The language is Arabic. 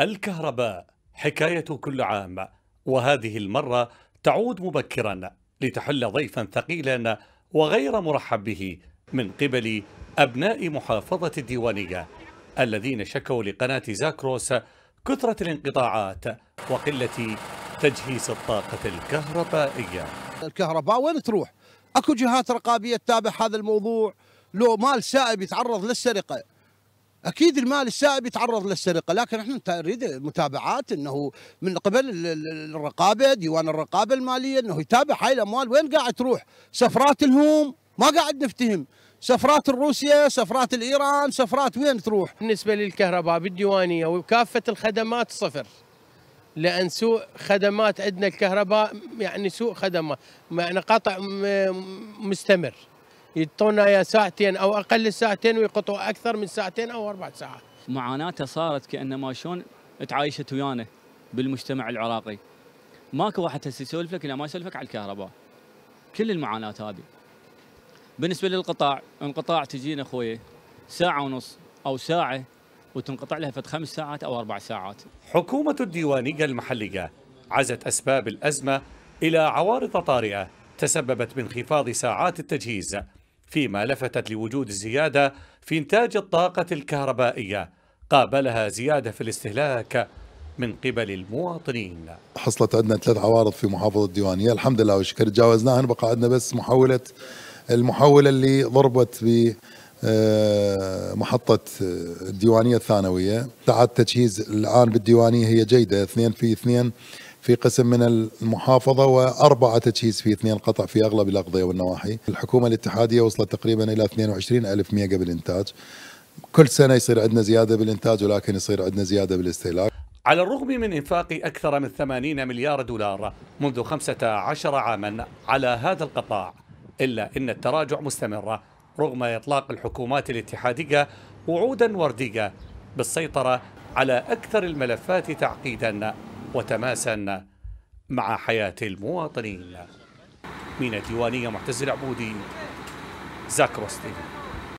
الكهرباء حكاية كل عام وهذه المرة تعود مبكرا لتحل ضيفا ثقيلا وغير مرحب به من قبل أبناء محافظة الديوانية الذين شكوا لقناة زاكروس كثرة الانقطاعات وقلة تجهيز الطاقة الكهربائية الكهرباء وين تروح؟ أكو جهات رقابية تتابع هذا الموضوع لو مال سائب يتعرض للسرقة اكيد المال السائب يتعرض للسرقه لكن احنا نريد متابعات انه من قبل الرقابه ديوان الرقابه الماليه انه يتابع هاي الاموال وين قاعد تروح سفرات الهوم ما قاعد نفتهم سفرات الروسيا سفرات الايران سفرات وين تروح بالنسبه للكهرباء بالديوانيه وكافه الخدمات صفر لان سوء خدمات عندنا الكهرباء يعني سوء خدمات يعني قطع مستمر يعطونا يا ساعتين او اقل ساعتين ويقطعوا اكثر من ساعتين او اربع ساعات. معاناته صارت كانما شلون تعايشت ويانا بالمجتمع العراقي. ماكو واحد هسه يسولف لك الا ما يسولفك على الكهرباء. كل المعاناه هذه. بالنسبه للقطاع، انقطاع تجينا اخوي ساعه ونص او ساعه وتنقطع لها فد خمس ساعات او اربع ساعات. حكومه الديوانيه المحليه عزت اسباب الازمه الى عوارض طارئه تسببت بانخفاض ساعات التجهيز فيما لفتت لوجود زيادة في إنتاج الطاقة الكهربائية قابلها زيادة في الاستهلاك من قبل المواطنين حصلت عندنا ثلاث عوارض في محافظة الديوانية الحمد لله والشكر تجاوزناهن بقى عندنا بس محولة المحولة اللي ضربت ب آه، محطة آه، الديوانية الثانوية تعاد تجهيز الآن بالديوانية هي جيدة اثنين في اثنين في قسم من المحافظه واربعه تجهيز في اثنين قطع في اغلب الاقضيه والنواحي. الحكومه الاتحاديه وصلت تقريبا الى 22 الف ميجا بالانتاج. كل سنه يصير عندنا زياده بالانتاج ولكن يصير عندنا زياده بالاستهلاك. على الرغم من انفاق اكثر من 80 مليار دولار منذ 15 عاما على هذا القطاع الا ان التراجع مستمر رغم اطلاق الحكومات الاتحاديه وعودا ورديه بالسيطره على اكثر الملفات تعقيدا وتماسا مع حياة المواطنين من الديوانية معتز العبودي زاكروستي